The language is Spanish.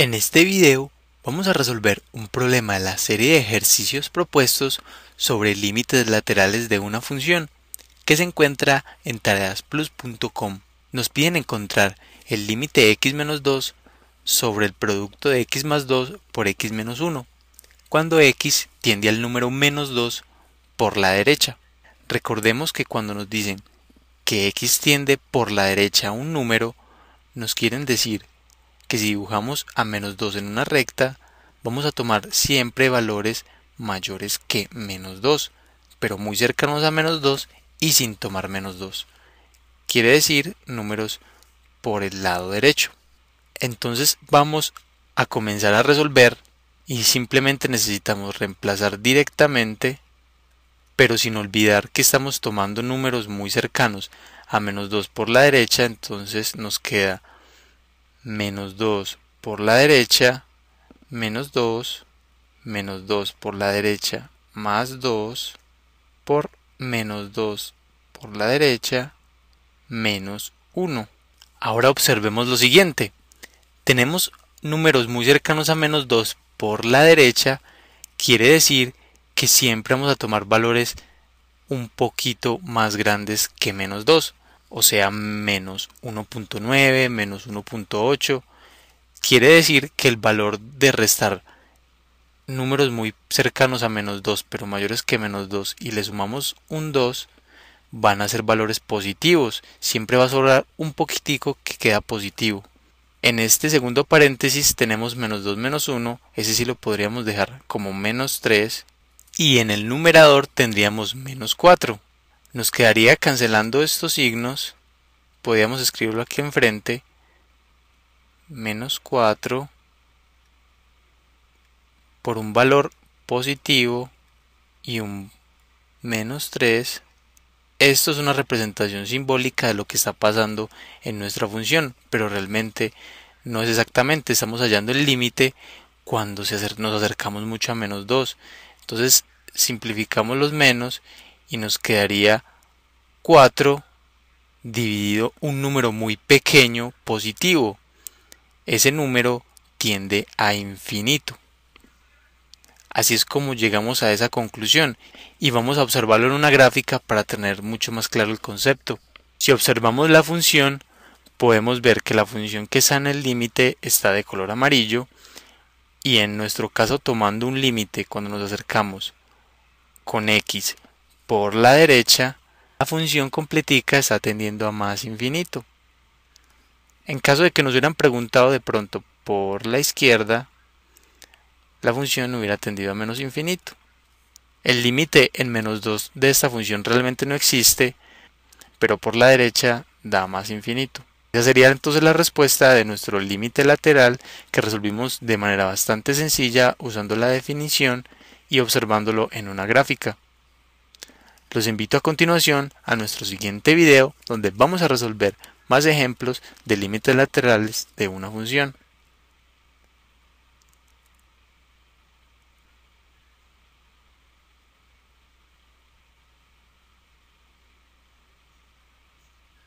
En este video vamos a resolver un problema de la serie de ejercicios propuestos sobre límites laterales de una función que se encuentra en tareasplus.com. Nos piden encontrar el límite x menos 2 sobre el producto de x más 2 por x menos 1 cuando x tiende al número menos 2 por la derecha. Recordemos que cuando nos dicen que x tiende por la derecha a un número, nos quieren decir que si dibujamos a menos 2 en una recta, vamos a tomar siempre valores mayores que menos 2, pero muy cercanos a menos 2 y sin tomar menos 2. Quiere decir números por el lado derecho. Entonces vamos a comenzar a resolver y simplemente necesitamos reemplazar directamente, pero sin olvidar que estamos tomando números muy cercanos a menos 2 por la derecha, entonces nos queda menos 2 por la derecha, menos 2, menos 2 por la derecha, más 2 por menos 2 por la derecha, menos 1. Ahora observemos lo siguiente. Tenemos números muy cercanos a menos 2 por la derecha, quiere decir que siempre vamos a tomar valores un poquito más grandes que menos 2 o sea menos 1.9, menos 1.8. Quiere decir que el valor de restar números muy cercanos a menos 2, pero mayores que menos 2, y le sumamos un 2, van a ser valores positivos. Siempre va a sobrar un poquitico que queda positivo. En este segundo paréntesis tenemos menos 2 menos 1, ese sí lo podríamos dejar como menos 3. Y en el numerador tendríamos menos 4. Nos quedaría cancelando estos signos. Podríamos escribirlo aquí enfrente. Menos 4 por un valor positivo y un menos 3. Esto es una representación simbólica de lo que está pasando en nuestra función, pero realmente no es exactamente. Estamos hallando el límite cuando nos acercamos mucho a menos 2. Entonces simplificamos los menos y nos quedaría 4 dividido un número muy pequeño positivo. Ese número tiende a infinito. Así es como llegamos a esa conclusión y vamos a observarlo en una gráfica para tener mucho más claro el concepto. Si observamos la función, podemos ver que la función que está en el límite está de color amarillo y en nuestro caso tomando un límite cuando nos acercamos con x por la derecha, la función completica está tendiendo a más infinito. En caso de que nos hubieran preguntado de pronto por la izquierda, la función hubiera tendido a menos infinito. El límite en menos 2 de esta función realmente no existe, pero por la derecha da más infinito. Esa sería entonces la respuesta de nuestro límite lateral que resolvimos de manera bastante sencilla usando la definición y observándolo en una gráfica. Los invito a continuación a nuestro siguiente video donde vamos a resolver más ejemplos de límites laterales de una función.